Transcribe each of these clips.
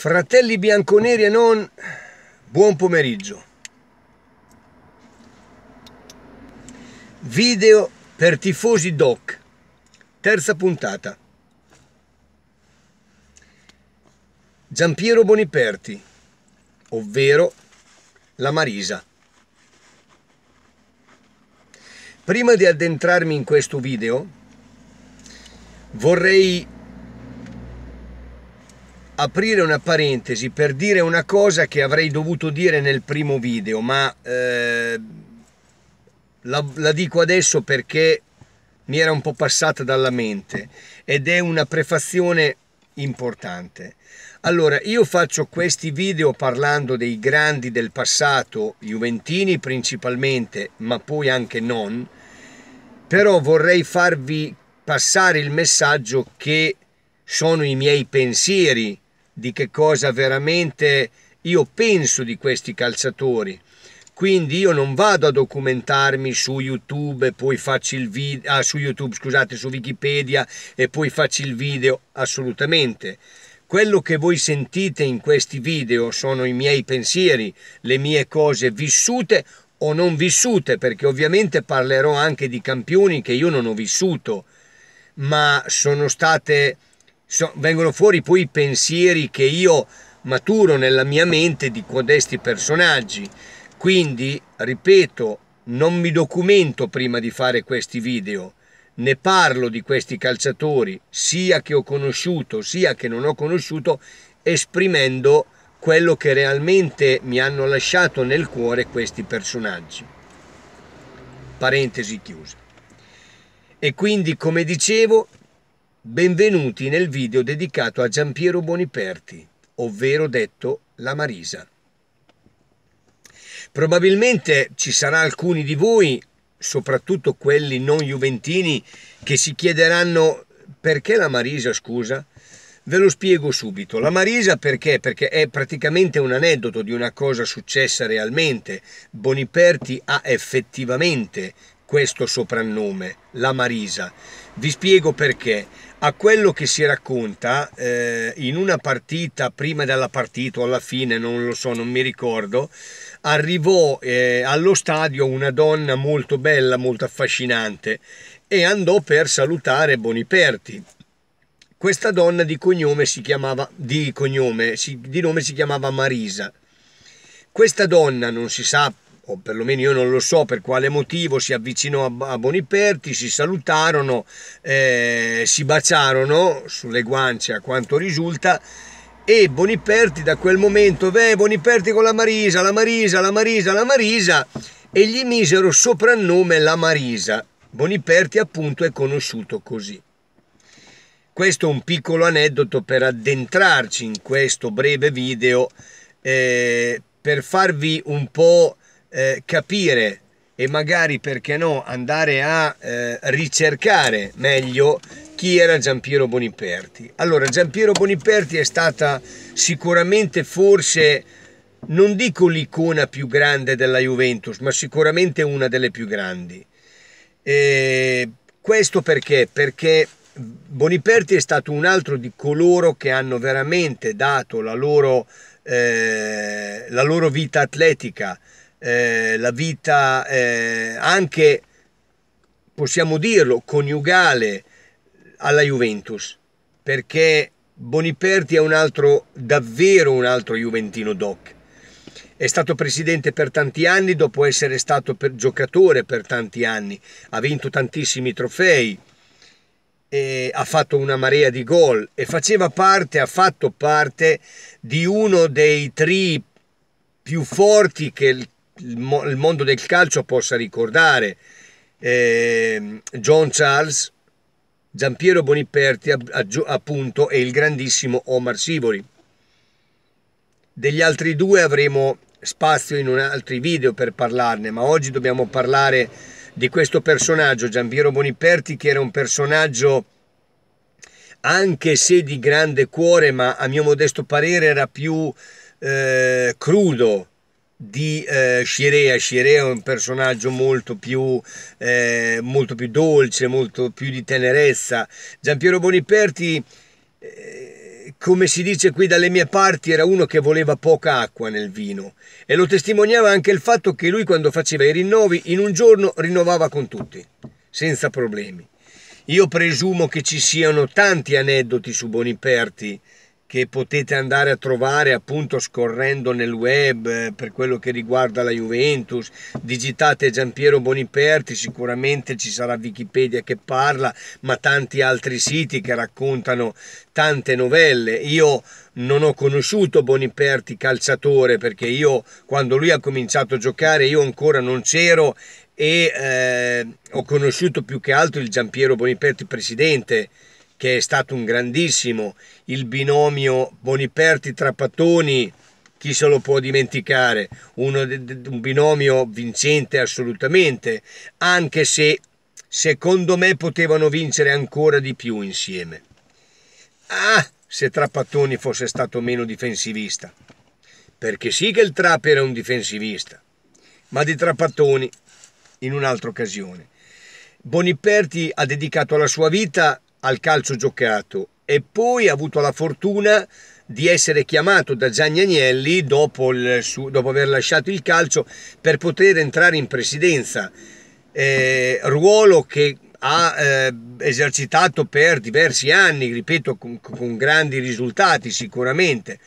Fratelli bianconeri e non, buon pomeriggio. Video per tifosi doc, terza puntata. Giampiero Boniperti, ovvero la Marisa. Prima di addentrarmi in questo video, vorrei aprire una parentesi per dire una cosa che avrei dovuto dire nel primo video, ma eh, la, la dico adesso perché mi era un po' passata dalla mente ed è una prefazione importante. Allora, io faccio questi video parlando dei grandi del passato, juventini principalmente, ma poi anche non, però vorrei farvi passare il messaggio che sono i miei pensieri di che cosa veramente io penso di questi calciatori. Quindi io non vado a documentarmi su YouTube e poi faccio il video, ah, su YouTube, scusate, su Wikipedia e poi faccio il video, assolutamente. Quello che voi sentite in questi video sono i miei pensieri, le mie cose vissute o non vissute, perché ovviamente parlerò anche di campioni che io non ho vissuto, ma sono state so, vengono fuori poi i pensieri che io maturo nella mia mente di codesti personaggi. Quindi, ripeto, non mi documento prima di fare questi video, ne parlo di questi calciatori, sia che ho conosciuto, sia che non ho conosciuto, esprimendo quello che realmente mi hanno lasciato nel cuore questi personaggi. Parentesi chiusa. E quindi, come dicevo, Benvenuti nel video dedicato a Giampiero Boniperti, ovvero detto La Marisa. Probabilmente ci saranno alcuni di voi, soprattutto quelli non juventini, che si chiederanno perché la Marisa, scusa? Ve lo spiego subito. La Marisa perché? Perché è praticamente un aneddoto di una cosa successa realmente. Boniperti ha effettivamente questo soprannome, la Marisa. Vi spiego perché a quello che si racconta eh, in una partita, prima della partita o alla fine, non lo so, non mi ricordo, arrivò eh, allo stadio una donna molto bella, molto affascinante e andò per salutare Boniperti. Questa donna di cognome si chiamava, di, cognome, si, di nome si chiamava Marisa. Questa donna, non si sa o perlomeno io non lo so per quale motivo, si avvicinò a Boniperti, si salutarono, eh, si baciarono sulle guance a quanto risulta e Boniperti da quel momento, beh Boniperti con la Marisa, la Marisa, la Marisa, la Marisa e gli misero soprannome la Marisa. Boniperti appunto è conosciuto così. Questo è un piccolo aneddoto per addentrarci in questo breve video eh, per farvi un po' eh, capire e magari perché no andare a eh, ricercare meglio chi era Giampiero Boniperti. Allora Giampiero Boniperti è stata sicuramente forse non dico l'icona più grande della Juventus, ma sicuramente una delle più grandi. E questo perché? Perché Boniperti è stato un altro di coloro che hanno veramente dato la loro, eh, la loro vita atletica, eh, la vita eh, anche, possiamo dirlo, coniugale alla Juventus, perché Boniperti è un altro, davvero un altro Juventino doc. È stato presidente per tanti anni dopo essere stato per giocatore per tanti anni, ha vinto tantissimi trofei, ha fatto una marea di gol e faceva parte, ha fatto parte di uno dei tri più forti che, il mondo del calcio possa ricordare eh, John Charles, Giampiero Boniperti appunto e il grandissimo Omar Sivori. Degli altri due avremo spazio in altri video per parlarne, ma oggi dobbiamo parlare di questo personaggio, Giampiero Boniperti, che era un personaggio anche se di grande cuore, ma a mio modesto parere era più eh, crudo, di eh, Scirea. Scirea è un personaggio molto più, eh, molto più dolce, molto più di tenerezza. Giampiero Boniperti, eh, come si dice qui dalle mie parti, era uno che voleva poca acqua nel vino e lo testimoniava anche il fatto che lui quando faceva i rinnovi in un giorno rinnovava con tutti, senza problemi. Io presumo che ci siano tanti aneddoti su Boniperti, che potete andare a trovare appunto scorrendo nel web eh, per quello che riguarda la Juventus digitate Giampiero Boniperti sicuramente ci sarà Wikipedia che parla ma tanti altri siti che raccontano tante novelle io non ho conosciuto Boniperti calciatore perché io quando lui ha cominciato a giocare io ancora non c'ero e eh, ho conosciuto più che altro il Giampiero Boniperti presidente che è stato un grandissimo, il binomio Boniperti-Trapattoni, chi se lo può dimenticare, Uno, un binomio vincente assolutamente, anche se secondo me potevano vincere ancora di più insieme. Ah, se Trapattoni fosse stato meno difensivista, perché sì che il Trap era un difensivista, ma di Trapattoni in un'altra occasione. Boniperti ha dedicato la sua vita al calcio giocato e poi ha avuto la fortuna di essere chiamato da Gianni Agnelli dopo, su, dopo aver lasciato il calcio per poter entrare in presidenza, eh, ruolo che ha eh, esercitato per diversi anni, ripeto, con, con grandi risultati sicuramente.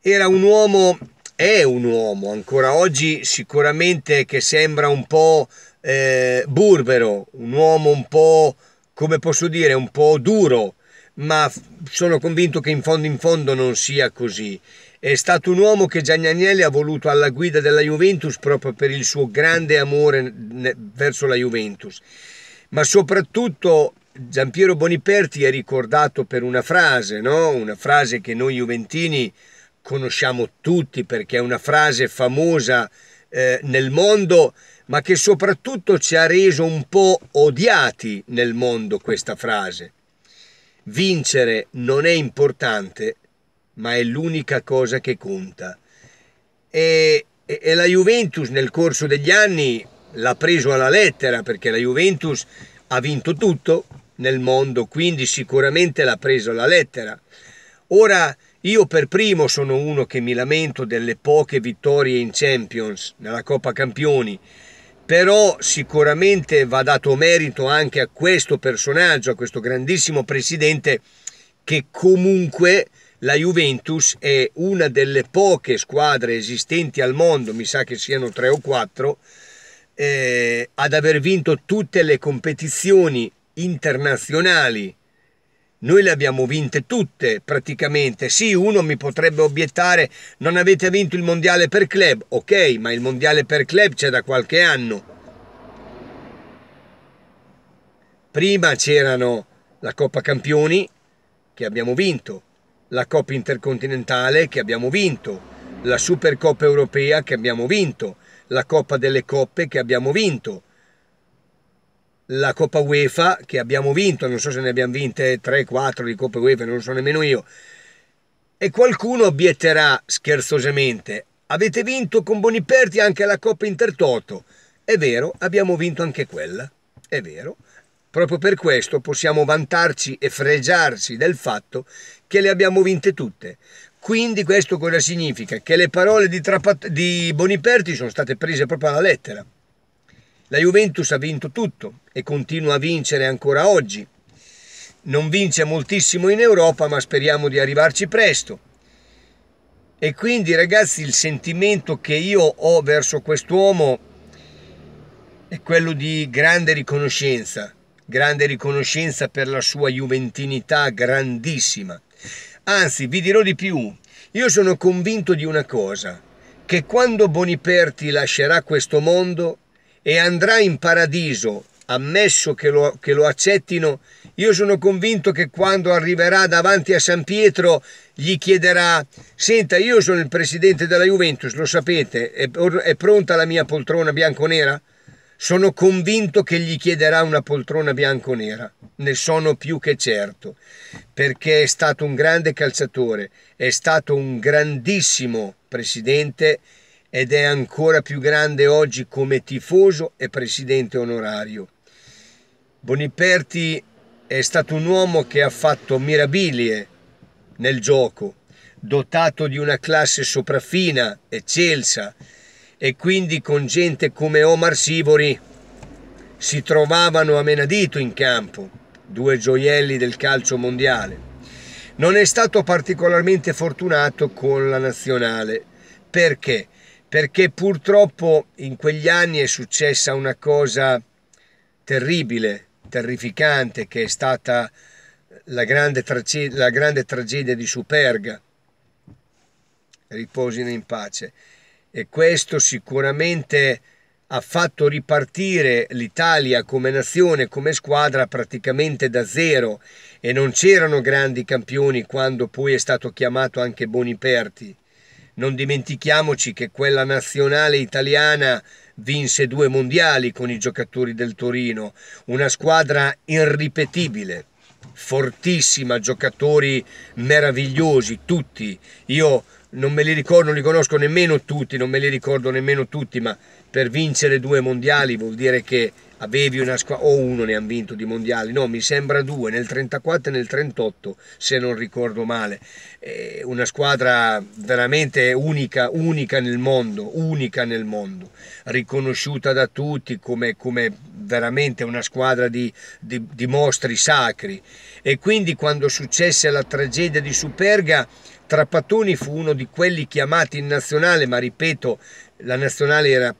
Era un uomo è un uomo ancora oggi sicuramente che sembra un po' eh, burbero, un uomo un po' come posso dire, un po' duro, ma sono convinto che in fondo in fondo non sia così. È stato un uomo che Gianni Agnelli ha voluto alla guida della Juventus proprio per il suo grande amore verso la Juventus. Ma soprattutto Giampiero Boniperti è ricordato per una frase, no? una frase che noi juventini conosciamo tutti perché è una frase famosa eh, nel mondo, ma che soprattutto ci ha reso un po' odiati nel mondo questa frase. Vincere non è importante, ma è l'unica cosa che conta. E, e, e la Juventus nel corso degli anni l'ha preso alla lettera perché la Juventus ha vinto tutto nel mondo, quindi sicuramente l'ha preso alla lettera. Ora io per primo sono uno che mi lamento delle poche vittorie in Champions, nella Coppa Campioni, però sicuramente va dato merito anche a questo personaggio, a questo grandissimo presidente che comunque la Juventus è una delle poche squadre esistenti al mondo, mi sa che siano tre o quattro, eh, ad aver vinto tutte le competizioni internazionali noi le abbiamo vinte tutte praticamente. Sì, uno mi potrebbe obiettare, non avete vinto il mondiale per club. Ok, ma il mondiale per club c'è da qualche anno. Prima c'erano la Coppa Campioni che abbiamo vinto, la Coppa Intercontinentale che abbiamo vinto, la Supercoppa Europea che abbiamo vinto, la Coppa delle Coppe che abbiamo vinto la Coppa UEFA che abbiamo vinto, non so se ne abbiamo vinte 3-4 di Coppa UEFA, non lo so nemmeno io. E qualcuno obietterà scherzosamente, avete vinto con Boniperti anche la Coppa Intertoto. È vero, abbiamo vinto anche quella, è vero. Proprio per questo possiamo vantarci e fregiarci del fatto che le abbiamo vinte tutte. Quindi questo cosa significa? Che le parole di, Trapat- di Boniperti sono state prese proprio alla lettera. La Juventus ha vinto tutto e continua a vincere ancora oggi. Non vince moltissimo in Europa, ma speriamo di arrivarci presto. E quindi ragazzi il sentimento che io ho verso quest'uomo è quello di grande riconoscenza, grande riconoscenza per la sua juventinità grandissima. Anzi, vi dirò di più, io sono convinto di una cosa, che quando Boniperti lascerà questo mondo, e andrà in paradiso, ammesso che lo, che lo accettino, io sono convinto che quando arriverà davanti a San Pietro gli chiederà, senta, io sono il presidente della Juventus, lo sapete, è, è pronta la mia poltrona bianconera? Sono convinto che gli chiederà una poltrona bianconera, ne sono più che certo, perché è stato un grande calciatore, è stato un grandissimo presidente ed è ancora più grande oggi come tifoso e presidente onorario. Boniperti è stato un uomo che ha fatto mirabilie nel gioco, dotato di una classe sopraffina, eccelsa, e quindi con gente come Omar Sivori si trovavano a menadito in campo, due gioielli del calcio mondiale. Non è stato particolarmente fortunato con la nazionale, perché? perché purtroppo in quegli anni è successa una cosa terribile, terrificante, che è stata la grande, trage- la grande tragedia di Superga. Riposino in pace. E questo sicuramente ha fatto ripartire l'Italia come nazione, come squadra praticamente da zero e non c'erano grandi campioni quando poi è stato chiamato anche Boniperti. Non dimentichiamoci che quella nazionale italiana vinse due mondiali con i giocatori del Torino, una squadra irripetibile, fortissima, giocatori meravigliosi tutti. Io non me li ricordo, non li conosco nemmeno tutti, non me li ricordo nemmeno tutti, ma per vincere due mondiali vuol dire che avevi una squadra, o uno ne hanno vinto di mondiali, no, mi sembra due, nel 34 e nel 38, se non ricordo male, eh, una squadra veramente unica, unica nel mondo, unica nel mondo, riconosciuta da tutti come, come veramente una squadra di, di, di mostri sacri. E quindi quando successe la tragedia di Superga, Trapattoni fu uno di quelli chiamati in nazionale, ma ripeto, la nazionale era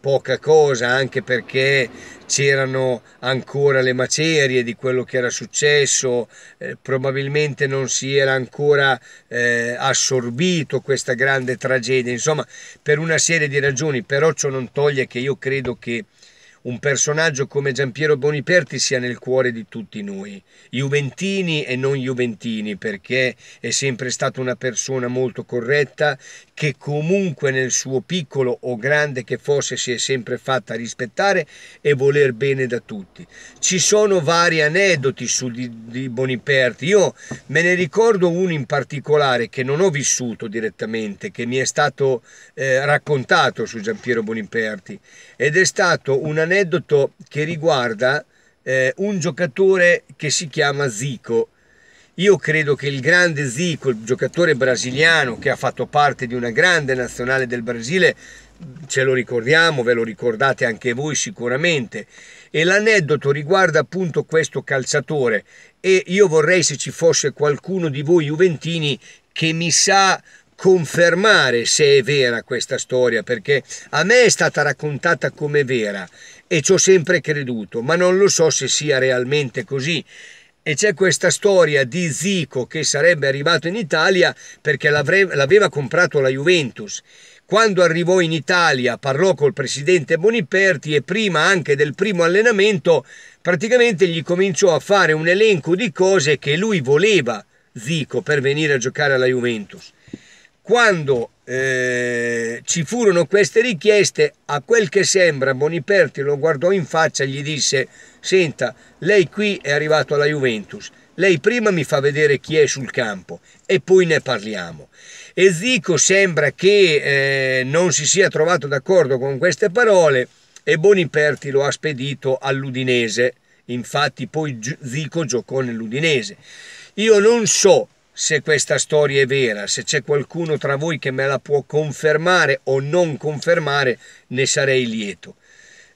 poca cosa anche perché c'erano ancora le macerie di quello che era successo, eh, probabilmente non si era ancora eh, assorbito questa grande tragedia, insomma per una serie di ragioni, però ciò non toglie che io credo che un personaggio come Giampiero Boniperti sia nel cuore di tutti noi, Juventini e non Juventini, perché è sempre stata una persona molto corretta che comunque nel suo piccolo o grande che fosse si è sempre fatta rispettare e voler bene da tutti. Ci sono vari aneddoti su di, di Boniperti, io me ne ricordo uno in particolare che non ho vissuto direttamente, che mi è stato eh, raccontato su Giampiero Boniperti ed è stato un aneddoto aneddoto che riguarda eh, un giocatore che si chiama Zico. Io credo che il grande Zico, il giocatore brasiliano che ha fatto parte di una grande nazionale del Brasile, ce lo ricordiamo, ve lo ricordate anche voi sicuramente. E l'aneddoto riguarda appunto questo calciatore e io vorrei se ci fosse qualcuno di voi juventini che mi sa confermare se è vera questa storia, perché a me è stata raccontata come vera e ci ho sempre creduto, ma non lo so se sia realmente così. E c'è questa storia di Zico che sarebbe arrivato in Italia perché l'aveva comprato la Juventus. Quando arrivò in Italia parlò col presidente Boniperti e prima anche del primo allenamento praticamente gli cominciò a fare un elenco di cose che lui voleva, Zico, per venire a giocare alla Juventus. Quando eh, ci furono queste richieste, a quel che sembra Boniperti lo guardò in faccia e gli disse «Senta, lei qui è arrivato alla Juventus, lei prima mi fa vedere chi è sul campo e poi ne parliamo». E Zico sembra che eh, non si sia trovato d'accordo con queste parole e Boniperti lo ha spedito all'Udinese, infatti poi Zico giocò nell'Udinese. Io non so se questa storia è vera, se c'è qualcuno tra voi che me la può confermare o non confermare, ne sarei lieto.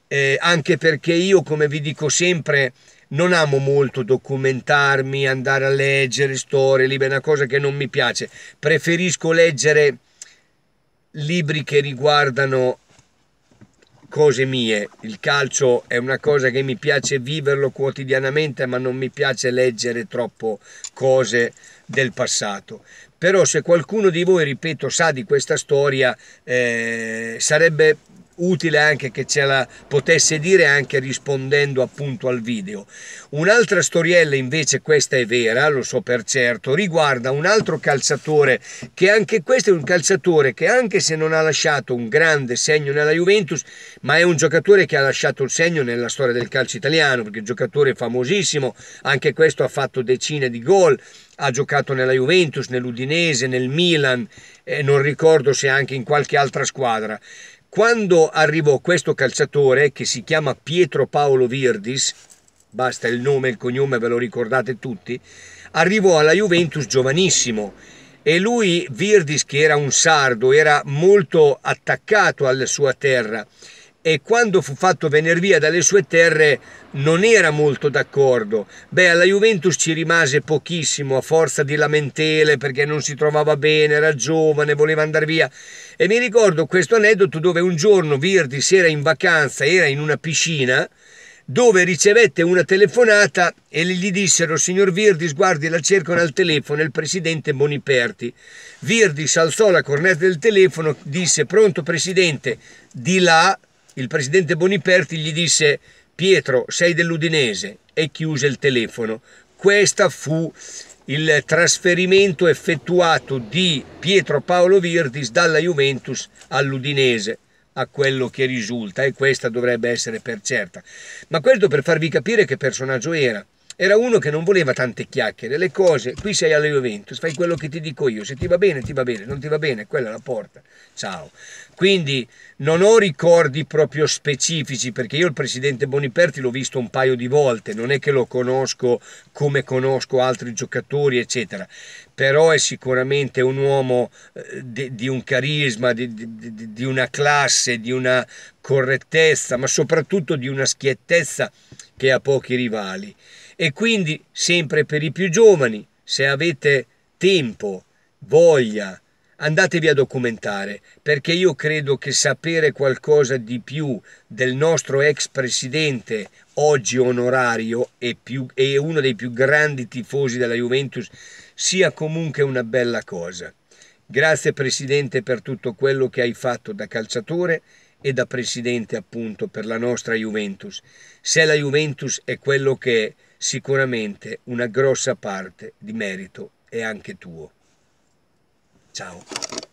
Eh, anche perché io, come vi dico sempre, non amo molto documentarmi, andare a leggere storie, libri, è una cosa che non mi piace. Preferisco leggere libri che riguardano cose mie. Il calcio è una cosa che mi piace viverlo quotidianamente, ma non mi piace leggere troppo cose del passato. Però se qualcuno di voi, ripeto, sa di questa storia, eh, sarebbe utile anche che ce la potesse dire anche rispondendo appunto al video. Un'altra storiella invece, questa è vera, lo so per certo, riguarda un altro calciatore che anche questo è un calciatore che anche se non ha lasciato un grande segno nella Juventus, ma è un giocatore che ha lasciato il segno nella storia del calcio italiano, perché è un giocatore famosissimo, anche questo ha fatto decine di gol, ha giocato nella Juventus, nell'Udinese, nel Milan, eh, non ricordo se anche in qualche altra squadra. Quando arrivò questo calciatore, che si chiama Pietro Paolo Virdis, basta il nome e il cognome, ve lo ricordate tutti, arrivò alla Juventus giovanissimo e lui, Virdis, che era un sardo, era molto attaccato alla sua terra e quando fu fatto venire via dalle sue terre non era molto d'accordo. Beh, alla Juventus ci rimase pochissimo a forza di lamentele perché non si trovava bene, era giovane, voleva andare via. E mi ricordo questo aneddoto dove un giorno Virdis era in vacanza, era in una piscina dove ricevette una telefonata e gli dissero signor Virdis guardi la cercano al telefono il presidente Boniperti Virdis alzò la cornetta del telefono disse pronto presidente di là il presidente Boniperti gli disse Pietro, sei dell'Udinese e chiuse il telefono. Questo fu il trasferimento effettuato di Pietro Paolo Virdis dalla Juventus all'Udinese a quello che risulta e questa dovrebbe essere per certa. Ma questo per farvi capire che personaggio era era uno che non voleva tante chiacchiere, le cose, qui sei alla Juventus, fai quello che ti dico io, se ti va bene ti va bene, non ti va bene, quella è la porta, ciao. Quindi non ho ricordi proprio specifici, perché io il presidente Boniperti l'ho visto un paio di volte, non è che lo conosco come conosco altri giocatori, eccetera, però è sicuramente un uomo eh, di, di un carisma, di, di, di una classe, di una correttezza, ma soprattutto di una schiettezza che ha pochi rivali. E quindi, sempre per i più giovani, se avete tempo, voglia, andatevi a documentare, perché io credo che sapere qualcosa di più del nostro ex presidente, oggi onorario e, più, e uno dei più grandi tifosi della Juventus, sia comunque una bella cosa. Grazie Presidente per tutto quello che hai fatto da calciatore e da Presidente appunto per la nostra Juventus. Se la Juventus è quello che è, sicuramente una grossa parte di merito è anche tuo. Ciao.